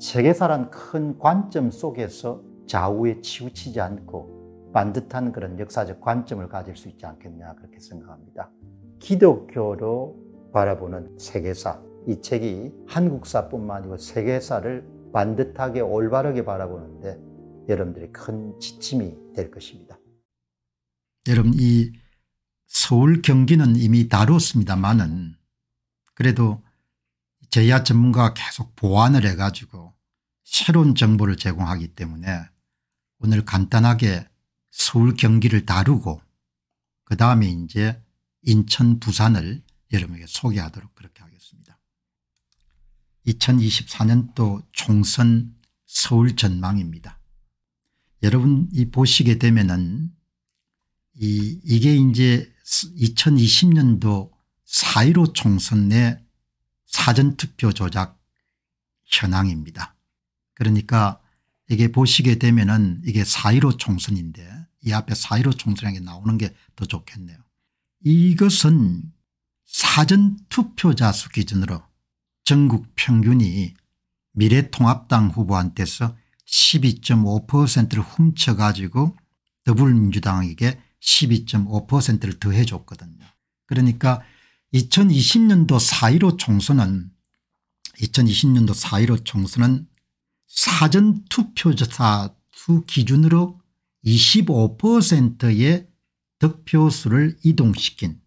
세계사란 큰 관점 속에서 좌우에 치우치지 않고 반듯한 그런 역사적 관점을 가질 수 있지 않겠냐 그렇게 생각합니다. 기독교로 바라보는 세계사 이 책이 한국사뿐만 아니고 세계사를 반듯하게 올바르게 바라보는데 여러분들이 큰 지침이 될 것입니다. 여러분 이 서울 경기는 이미 다뤘습니다만은 그래도 제야 전문가가 계속 보완을 해가지고 새로운 정보를 제공하기 때문에 오늘 간단하게 서울 경기를 다루고 그 다음에 이제 인천 부산을 여러분에게 소개하도록 그렇게 하겠습니다. 2024년도 총선 서울 전망입니다. 여러분 이 보시게 되면은 이게 이제 2020년도 4.15 총선 내 사전투표 조작 현황입니다. 그러니까 이게 보시게 되면은 이게 4.15 총선인데 이 앞에 4.15 총선이 나오는 게 더 좋겠네요. 이것은 사전 투표자 수 기준으로 전국 평균이 미래통합당 후보한테서 12.5%를 훔쳐가지고 더불어민주당에게 12.5%를 더해줬거든요. 그러니까 2020년도 4.15 총선은 2020년도 4.15 총선은 사전투표조사 수 기준으로 25%의 득표수를 이동시킨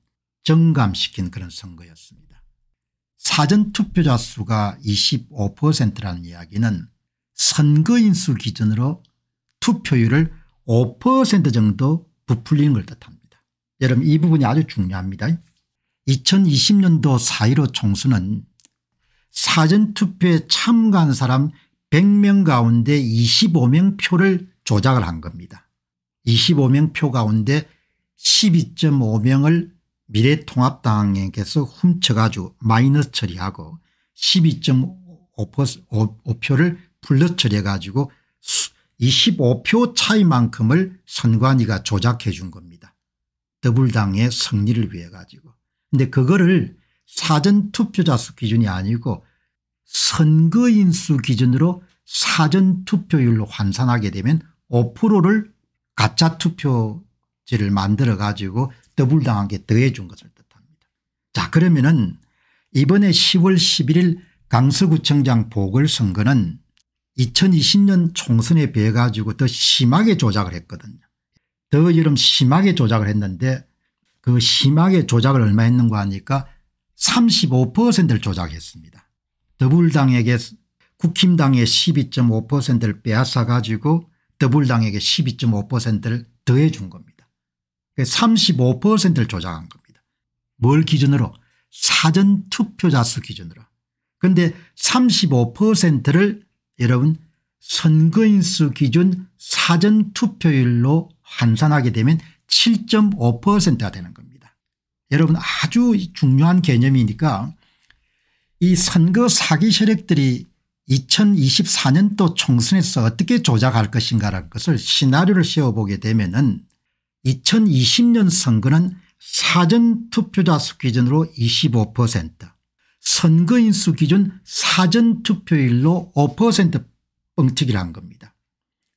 정감시킨 그런 선거였습니다. 사전투표자 수가 25%라는 이야기는 선거인수 기준으로 투표율을 5% 정도 부풀리는 걸 뜻합니다. 여러분 이 부분이 아주 중요합니다. 2020년도 4.15 총수는 사전투표에 참가한 사람 100명 가운데 25명 표를 조작을 한 겁니다. 25명 표 가운데 12.5명을 미래통합당에게서 훔쳐가지고 마이너스 처리하고 12.5표를 플러스 처리해가지고 25표 차이만큼을 선관위가 조작해 준 겁니다. 더불당의 승리를 위해 가지고. 근데 그거를 사전투표자 수 기준이 아니고 선거인 수 기준으로 사전투표율로 환산하게 되면 5%를 가짜 투표지를 만들어 가지고 더불당하게 더해준 것을 뜻합니다. 자 그러면은 이번에 10월 11일 강서구청장 보궐선거는 2020년 총선에 비해 가지고 더 심하게 조작을 했거든요. 더 여름 심하게 조작을 했는데 그 심하게 조작을 얼마 했는가 하니까 35%를 조작했습니다. 더불당에게 국힘당의 12.5%를 빼앗아 가지고 더불당에게 12.5%를 더해 준 겁니다. 35%를 그 조작한 겁니다. 뭘 기준으로 사전투표자 수 기준으로 그런데 35%를 여러분 선거인 수 기준 사전투표율로 환산하게 되면 7.5%가 되는 겁니다. 여러분 아주 중요한 개념이니까 이 선거 사기 세력들이 2024년도 총선에서 어떻게 조작할 것인가라는 것을 시나리오를 세워보게 되면 은 2020년 선거는 사전투표자 수 기준으로 25% 선거인 수 기준 사전투표일로5% 뻥튀기를 한 겁니다.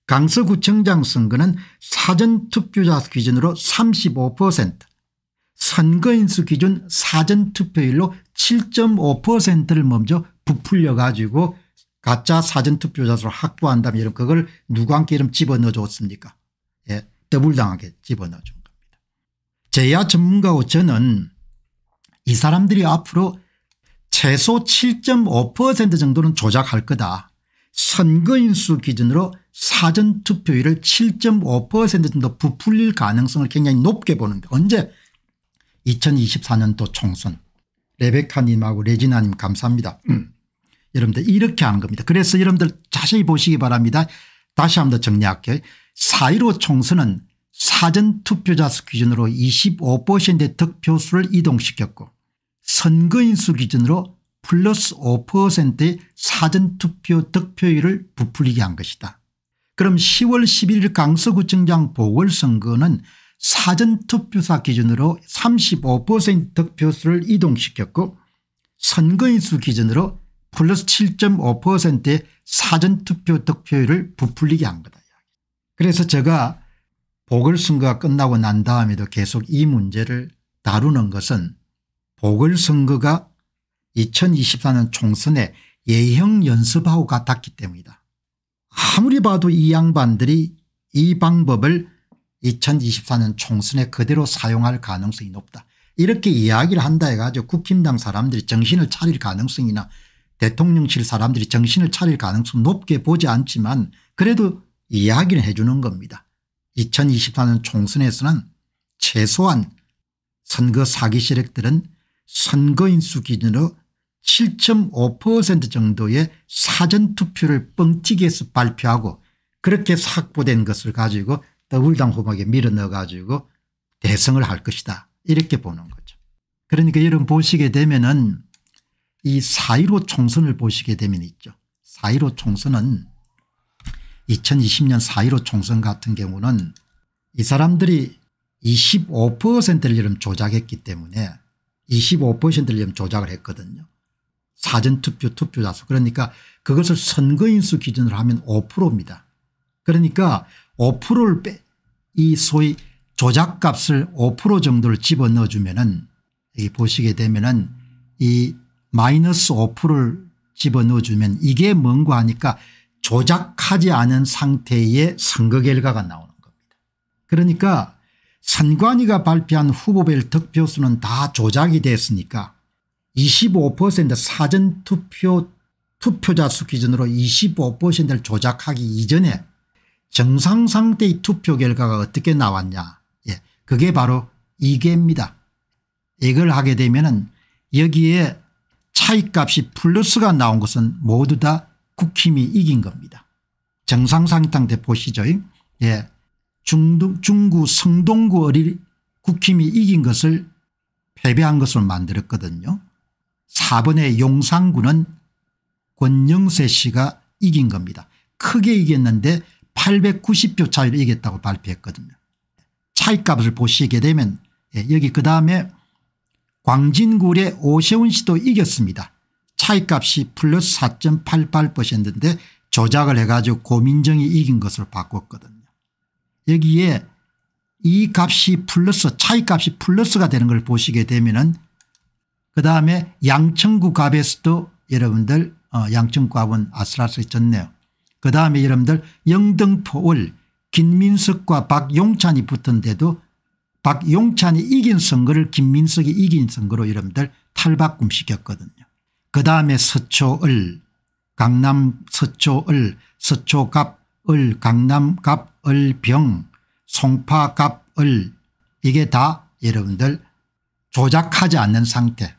강서구청장 선거는 사전투표자 수 기준으로 35% 선거인수 기준 사전투표율로 7.5%를 먼저 부풀려 가지고 가짜 사전투표자수를 확보한다면 여러분 그걸 누구 함께 이름 집어넣어 줬습니까 예, 더블당하게 집어넣어 준 겁니다. 제야 전문가고 저는 이 사람들이 앞으로 최소 7.5% 정도는 조작할 거다. 선거인수 기준으로 사전투표율을 7.5% 정도 부풀릴 가능성을 굉장히 높게 보는데 언제 2024년도 총선 레베카님하고 레지나님 감사합니다. 음. 여러분들 이렇게 한 겁니다. 그래서 여러분들 자세히 보시기 바랍니다. 다시 한번더 정리할게요. 4.15 총선은 사전투표자 수 기준으로 25%의 득표수를 이동시켰고 선거인 수 기준으로 플러스 5%의 사전투표 득표율을 부풀리게 한 것이다. 그럼 10월 11일 강서구청장 보궐선거는 사전투표사 기준으로 35% 득표수를 이동시켰고 선거인수 기준으로 플러스 7.5%의 사전투표 득표율을 부풀리게 한 거다. 그래서 제가 보궐선거가 끝나고 난 다음에도 계속 이 문제를 다루는 것은 보궐선거가 2024년 총선에 예형 연습하고 같았기 때문이다. 아무리 봐도 이 양반들이 이 방법을 2024년 총선에 그대로 사용할 가능성이 높다. 이렇게 이야기를 한다 해가지고 국힘당 사람들이 정신을 차릴 가능성이나 대통령실 사람들이 정신을 차릴 가능성 높게 보지 않지만 그래도 이야기를 해주는 겁니다. 2024년 총선에서는 최소한 선거 사기 세력들은 선거인수 기준으로 7.5% 정도의 사전투표를 뻥튀기해서 발표하고 그렇게 확보된 것을 가지고 더불당 후보에게 밀어넣어가지고 대승을할 것이다 이렇게 보는 거죠. 그러니까 여러분 보시게 되면은 이4.15 총선을 보시게 되면 있죠. 4.15 총선은 2020년 4.15 총선 같은 경우는 이 사람들이 25%를 이름 조작했기 때문에 25%를 이름 조작을 했거든요. 사전투표 투표자수 그러니까 그것을 선거인수 기준으로 하면 5%입니다. 그러니까 5%를 빼, 이 소위 조작값을 5% 정도를 집어넣어 주면은 여기 보시게 되면은 이 마이너스 5%를 집어넣어 주면 이게 뭔가 하니까 조작하지 않은 상태의 선거 결과가 나오는 겁니다. 그러니까 선관위가 발표한 후보별 득표수는 다 조작이 됐으니까 25% 사전투표 투표자 수 기준으로 25%를 조작하기 이전에 정상 상태의 투표 결과가 어떻게 나왔냐 예, 그게 바로 이게입니다 이걸 하게 되면 여기에 차이값이 플러스가 나온 것은 모두 다 국힘이 이긴 겁니다. 정상 상태 보시죠. 예, 중동, 중구 성동구 어리 국힘이 이긴 것을 패배한 것을 만들었거든요. 4번의 용산구는 권영세 씨가 이긴 겁니다. 크게 이겼는데 890표 차이로 이겼다고 발표했거든요. 차이값을 보시게 되면 예, 여기 그 다음에 광진구의 오세훈 씨도 이겼습니다. 차이값이 플러스 4.88%인데 조작을 해가지고 고민정이 이긴 것을 바꿨거든요. 여기에 이 값이 플러스 차이값이 플러스가 되는 걸 보시게 되면 은그 다음에 양천구 값에서도 여러분들 어, 양천구 값은 아슬아슬해졌네요. 그 다음에 여러분들 영등포을 김민석과 박용찬이 붙은데도 박용찬이 이긴 선거를 김민석이 이긴 선거로 여러분들 탈바꿈 시켰거든요. 그 다음에 서초을 강남 서초을 서초갑을 강남갑을 병 송파갑을 이게 다 여러분들 조작하지 않는 상태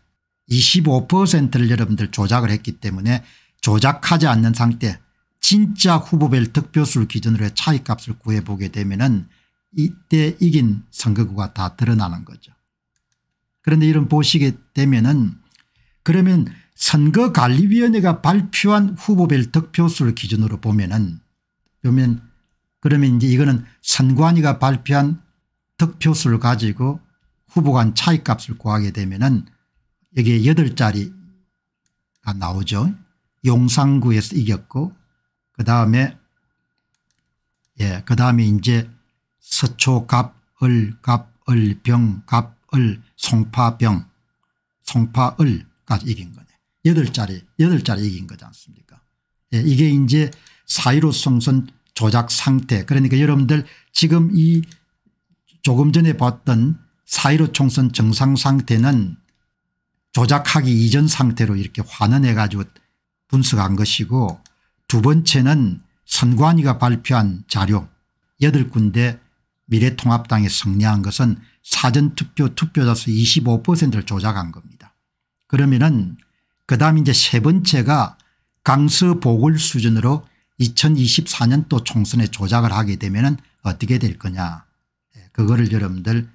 25%를 여러분들 조작을 했기 때문에 조작하지 않는 상태 진짜 후보별 득표수를 기준으로 차이값을 구해보게 되면 이때 이긴 선거구가 다 드러나는 거죠. 그런데 이런 보시게 되면 은 그러면 선거관리위원회가 발표한 후보별 득표수를 기준으로 보면은 그러면 그러면 이제 이거는 선관위가 발표한 득표수를 가지고 후보 간 차이값을 구하게 되면은 여기에 8자리가 나오죠. 용산구에서 이겼고 그 다음에 예, 그 다음에 이제 서초갑, 을, 갑, 을, 병, 갑, 을, 송파병, 송파을까지 이긴 거네. 여덟 자리, 여덟 자리 이긴 거지 않습니까? 예, 이게 이제 사이로 성선 조작 상태. 그러니까 여러분들 지금 이 조금 전에 봤던 사이로 총선 정상 상태는 조작하기 이전 상태로 이렇게 환원해 가지고 분석한 것이고 두 번째는 선관위가 발표한 자료 8군데 미래통합당에 승리한 것은 사전투표 투표자수 25%를 조작한 겁니다. 그러면은 그 다음 이제 세 번째가 강서 보궐 수준으로 2024년도 총선에 조작을 하게 되면 어떻게 될 거냐 예, 그거를 여러분들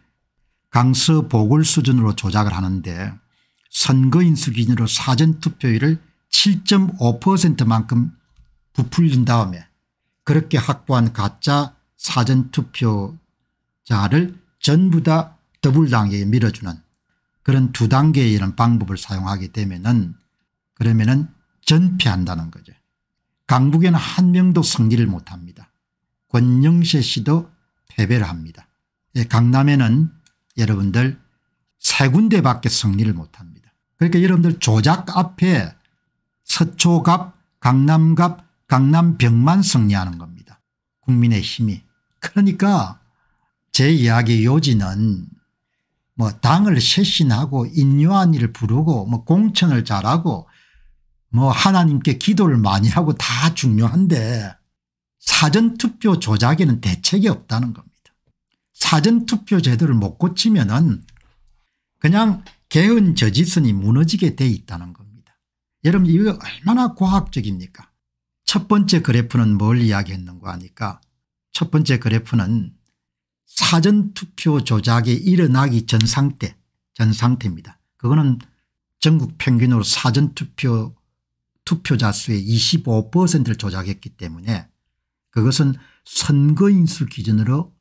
강서 보궐 수준으로 조작을 하는데 선거인 수준으로 기 사전투표율을 7.5%만큼 부풀린 다음에 그렇게 확보한 가짜 사전투표자를 전부 다 더블 단에게 밀어주는 그런 두 단계의 이런 방법을 사용하게 되면은 그러면은 전패한다는 거죠. 강북에는 한 명도 승리를 못합니다. 권영세 씨도 패배를 합니다. 예, 강남에는 여러분들 세 군데밖에 승리를 못합니다. 그러니까 여러분들 조작 앞에 서초갑 강남갑 강남병만 승리하는 겁니다. 국민의 힘이. 그러니까 제 이야기 요지는 뭐 당을 쇄신하고 인요한 일을 부르고 뭐 공천을 잘하고 뭐 하나님께 기도를 많이 하고 다 중요한데 사전투표 조작에는 대책이 없다는 겁니다. 사전투표 제도를 못 고치면 은 그냥 개헌 저지선이 무너지게 돼 있다는 겁니다. 여러분 이거 얼마나 과학적입니까 첫 번째 그래프는 뭘 이야기했는가 하니까 첫 번째 그래프는 사전투표 조작이 일어나기 전 상태 전 상태입니다. 그거는 전국 평균으로 사전투표 투표자 수의 25%를 조작했기 때문에 그것은 선거인수 기준으로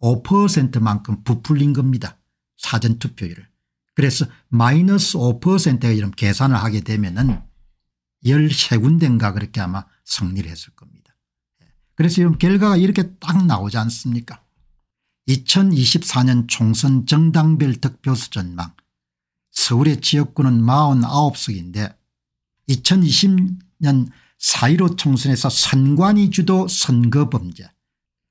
5%만큼 부풀린 겁니다. 사전투표율을. 그래서 마이너스 5%가 이런 계산을 하게 되면 은 13군데인가 그렇게 아마 승리를 했을 겁니다. 예. 그래서 지금 결과가 이렇게 딱 나오지 않습니까 2024년 총선 정당별 득표수 전망 서울의 지역구는 49석인데 2020년 4.15 총선에서 선관위 주도 선거범죄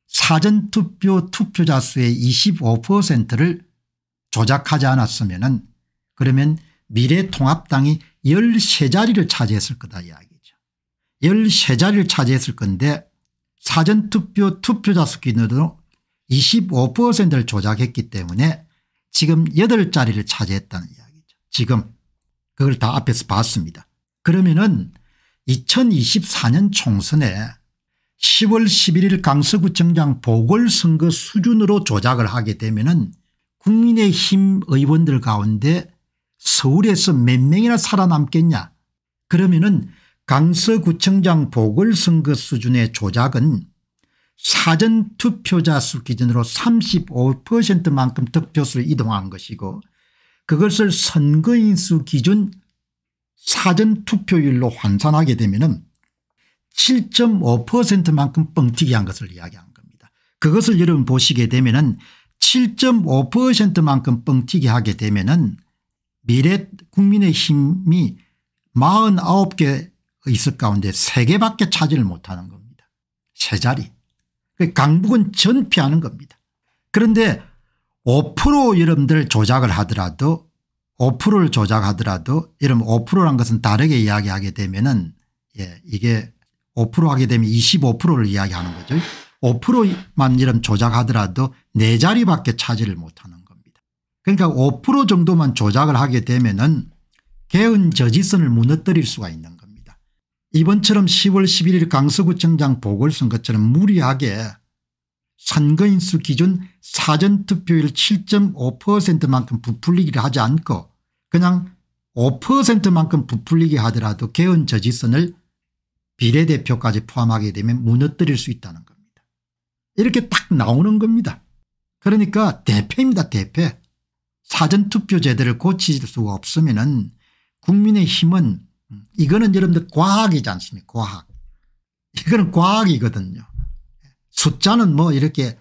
사전투표 투표자 수의 25%를 조작하지 않았으면 그러면 미래통합당이 13자리를 차지했을 거다 이야기 13자리를 차지했을 건데 사전투표 투표자 수기능으로 25%를 조작했기 때문에 지금 8자리를 차지했다는 이야기죠. 지금 그걸 다 앞에서 봤습니다. 그러면은 2024년 총선에 10월 11일 강서구청장 보궐선거 수준으로 조작을 하게 되면은 국민의힘 의원들 가운데 서울에서 몇 명이나 살아남겠냐 그러면은 강서구청장 보궐선거 수준의 조작은 사전투표자 수 기준으로 35%만큼 득표수를 이동한 것이고 그것을 선거인 수 기준 사전투표율로 환산하게 되면 7.5%만큼 뻥튀기 한 것을 이야기한 겁니다. 그것을 여러분 보시게 되면 7.5%만큼 뻥튀기 하게 되면 미래 국민의힘이 49개 있을 가운데 3개밖에 차지를 못하는 겁니다. 세 자리. 그 강북은 전피하는 겁니다. 그런데 5% 여러분들 조작을 하더라도 5%를 조작하더라도 여러분 5%란 것은 다르게 이야기하게 되면 은 예, 이게 5% 하게 되면 25%를 이야기하는 거죠. 5%만 이런 조작하더라도 네 자리밖에 차지를 못하는 겁니다. 그러니까 5% 정도만 조작을 하게 되면 은 개은 저지선을 무너뜨릴 수가 있는 이번처럼 10월 11일 강서구청장 보궐선거처럼 무리하게 선거인수 기준 사전투표율 7.5%만큼 부풀리기를 하지 않고 그냥 5%만큼 부풀리게 하더라도 개헌저지선을 비례대표까지 포함하게 되면 무너뜨릴 수 있다는 겁니다. 이렇게 딱 나오는 겁니다. 그러니까 대패입니다 대패. 사전투표제도를 고칠 수가 없으면 은 국민의힘은 이거는 여러분들 과학이지 않습니까 과학. 이거는 과학이거든요. 숫자는 뭐 이렇게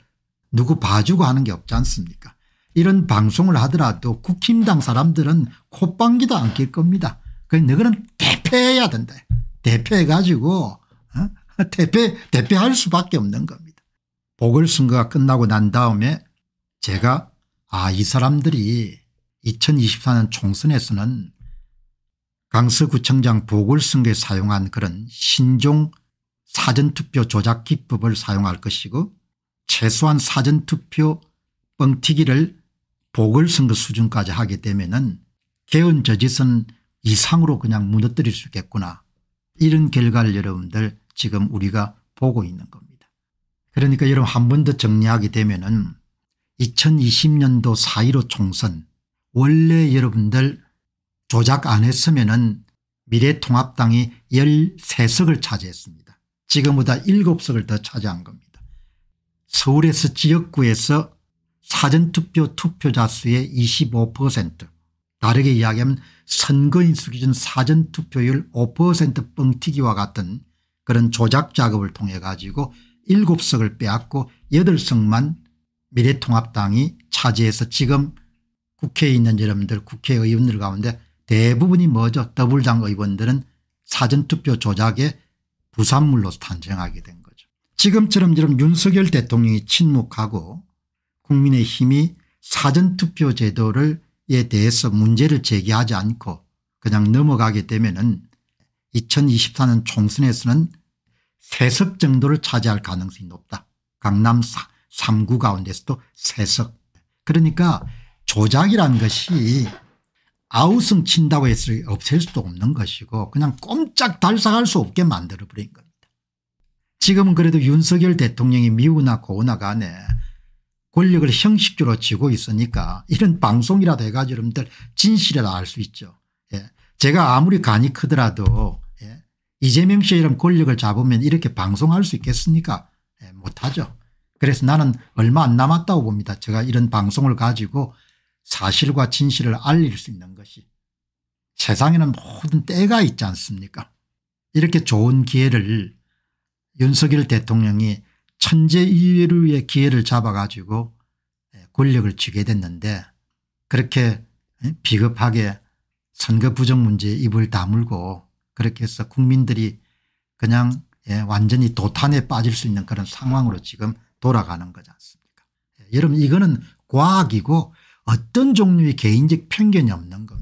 누구 봐주고 하는 게 없지 않습니까 이런 방송을 하더라도 국힘당 사람들은 콧방귀도 안 낄 겁니다. 그러 너희는 대패해야 된다. 대패해가지고 어? 대패, 대패할 수밖에 없는 겁니다. 보궐선거가 끝나고 난 다음에 제가 아이 사람들이 2024년 총선에서는 강서구청장 보궐선거에 사용한 그런 신종 사전투표 조작 기법을 사용할 것이고 최소한 사전투표 뻥튀기를 보궐선거 수준까지 하게 되면 은 개헌저지선 이상으로 그냥 무너뜨릴 수 있겠구나 이런 결과를 여러분들 지금 우리가 보고 있는 겁니다. 그러니까 여러분 한 번 더 정리하게 되면 은 2020년도 4.15 총선 원래 여러분들 조작 안 했으면 미래통합당이 13석을 차지했습니다. 지금보다 7석을 더 차지한 겁니다. 서울에서 지역구에서 사전투표 투표자 수의 25% 다르게 이야기하면 선거인수 기준 사전투표율 5% 뻥튀기와 같은 그런 조작 작업을 통해 가지고 7석을 빼앗고 8석만 미래통합당이 차지해서 지금 국회에 있는 여러분들 국회의원들 가운데 대부분이 뭐죠 더블장 의원들은 사전투표 조작의 부산물로 탄생하게 된 거죠. 지금처럼 지금 윤석열 대통령이 침묵하고 국민의힘이 사전투표 제도를 에 대해서 문제를 제기하지 않고 그냥 넘어가게 되면 은 2024년 총선에서는 세석 정도를 차지할 가능성이 높다. 강남 3구 가운데서도 세석. 그러니까 조작이라 것이 아우성 친다고 해서 없앨 수도 없는 것이고 그냥 꼼짝 달싹할 수 없게 만들어버린 겁니다. 지금은 그래도 윤석열 대통령이 미우나 고우나 간에 권력을 형식적으로 쥐고 있으니까 이런 방송이라도 해가지고 여러분들 진실이라 알수 있죠. 예. 제가 아무리 간이 크더라도 예. 이재명 씨의 이런 권력을 잡으면 이렇게 방송할 수 있겠습니까 예. 못하죠. 그래서 나는 얼마 안 남았다고 봅니다. 제가 이런 방송을 가지고 사실과 진실을 알릴 수 있는 것이 세상에는 모든 때가 있지 않습니까 이렇게 좋은 기회를 윤석열 대통령이 천재 이루의 기회를 잡아가지고 예, 권력을 쥐게 됐는데 그렇게 예, 비겁하게 선거 부정 문제에 입을 다물고 그렇게 해서 국민들이 그냥 예, 완전히 도탄에 빠질 수 있는 그런 상황으로 지금 돌아가는 거지 않습니까 여러분 이거는 과학이고 어떤 종류의 개인적 편견이 없는 것.